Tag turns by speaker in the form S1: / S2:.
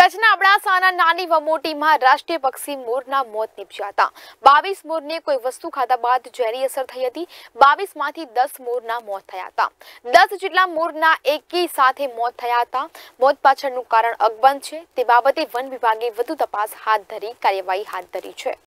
S1: જચ્છનાબળાસાના નાની વમોટીમાં રાષ્ટ્રીય પક્ષી મોરના મોત નિપજાતા 22 મોરને કોઈ વસ્તુ ખાધા બાદ ઝેરી અસર થઈ હતી 22 માંથી 10 મોરના મોત થયા હતા 10 જેટલા મોરના એકી સાથે મોત થયા હતા મોત પાછળનું કારણ અકબંધ છે તે બાબતે વન વિભાગે વધુ તપાસ હાથ ધરી કાર્યવાહી હાથ ધરી છે